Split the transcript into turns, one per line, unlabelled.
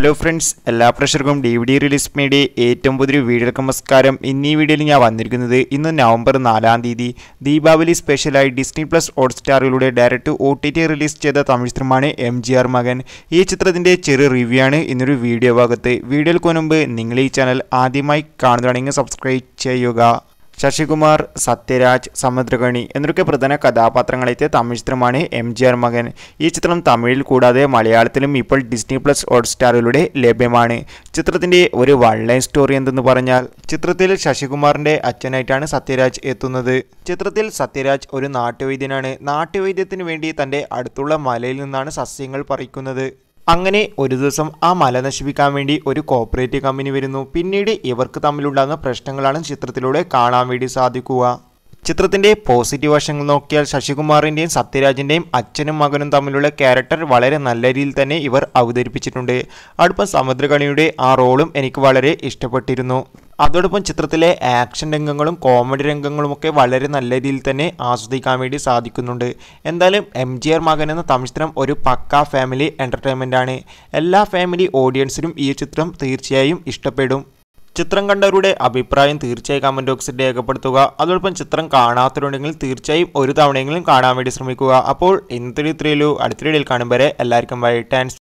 hello friends എല്ലാ പ്രഷർക്കും D V D release media ഏറ്റവും പുതിയൊരു വീഡിയോക്ക് നമസ്കാരം ഇന്നീ വീഡിയോയിൽ ഞാൻ വന്നിരിക്കുന്നത് ഇന്ന് നവംബർ നാലാം തീയതി ദീപാവലി സ്പെഷ്യലായി ഡിസ്നി പ്ലസ് ഹോട്ട്സ്റ്റാറിലൂടെ direct O T T release ചെയ്ത തമിഴ് ചിത്രമാണ് എം ജി ആർ മകൻ ഈ ചിത്രത്തിൻ്റെ ചെറു റിവ്യൂ ആണ് ഇന്നൊരു വീഡിയോ ഭാഗത്ത് വീഡിയോയിൽ മുൻപ് നിങ്ങൾ ഈ ചാനൽ ആദ്യമായി കാണുന്നതാണെങ്കിൽ സബ്സ്ക്രൈബ് ചെയ്യുക ശശികുമാർ സത്യരാജ് സമുദ്രകണി എന്നൊക്കെ പ്രധാന കഥാപാത്രങ്ങളെത്തിയ തമിഴ് ചിത്രമാണ് എം ജി ആർ മകൻ ഈ ചിത്രം തമിഴിൽ കൂടാതെ മലയാളത്തിലും ഇപ്പോൾ ഡിസ്നി പ്ലസ് ഹോട്ട്സ്റ്റാറിലൂടെ ലഭ്യമാണ് ചിത്രത്തിൻ്റെ ഒരു വൺ ലൈൻ സ്റ്റോറി എന്തെന്ന് പറഞ്ഞാൽ ചിത്രത്തിൽ ശശികുമാറിൻ്റെ അച്ഛനായിട്ടാണ് സത്യരാജ് എത്തുന്നത് ചിത്രത്തിൽ സത്യരാജ് ഒരു നാട്ടുവൈദ്യനാണ് നാട്ടുവൈദ്യത്തിന് വേണ്ടി തൻ്റെ അടുത്തുള്ള മലയിൽ നിന്നാണ് സസ്യങ്ങൾ പറിക്കുന്നത് അങ്ങനെ ഒരു ദിവസം ആ മല നശിപ്പിക്കാൻ വേണ്ടി ഒരു കോപ്പറേറ്റീവ് കമ്പനി വരുന്നു പിന്നീട് ഇവർക്ക് തമ്മിലുണ്ടാകുന്ന പ്രശ്നങ്ങളാണ് ചിത്രത്തിലൂടെ കാണാൻ വേണ്ടി സാധിക്കുക ചിത്രത്തിന്റെ പോസിറ്റീവ് വശങ്ങൾ നോക്കിയാൽ ശശികുമാറിന്റെയും സത്യരാജിന്റെയും അച്ഛനും മകനും തമ്മിലുള്ള ക്യാരക്ടർ വളരെ നല്ല രീതിയിൽ തന്നെ ഇവർ അവതരിപ്പിച്ചിട്ടുണ്ട് അടുപ്പം സമുദ്രകണിയുടെ ആ റോളും എനിക്ക് വളരെ ഇഷ്ടപ്പെട്ടിരുന്നു അതോടൊപ്പം ചിത്രത്തിലെ ആക്ഷൻ രംഗങ്ങളും കോമഡി രംഗങ്ങളുമൊക്കെ വളരെ നല്ല രീതിയിൽ തന്നെ ആസ്വദിക്കാൻ വേണ്ടി സാധിക്കുന്നുണ്ട് എന്തായാലും എം ജി ആർ മകൻ എന്ന തമിഴ് ചിത്രം ഒരു പക്ക ഫാമിലി എൻ്റർടൈൻമെൻ്റാണ് എല്ലാ ഫാമിലി ഓഡിയൻസിനും ഈ ചിത്രം തീർച്ചയായും ഇഷ്ടപ്പെടും ചിത്രം കണ്ടവരുടെ അഭിപ്രായം തീർച്ചയായും കമൻറ്റ് ബോക്സിൽ രേഖപ്പെടുത്തുക അതോടൊപ്പം ചിത്രം കാണാത്തവരുണ്ടെങ്കിൽ തീർച്ചയായും ഒരു തവണയെങ്കിലും കാണാൻ വേണ്ടി ശ്രമിക്കുക അപ്പോൾ ഇന്നത്തെ ഇത്രയുള്ളൂ അടുത്തിടയിൽ കാണും വരെ എല്ലാവർക്കും വൈ ടാൻസ്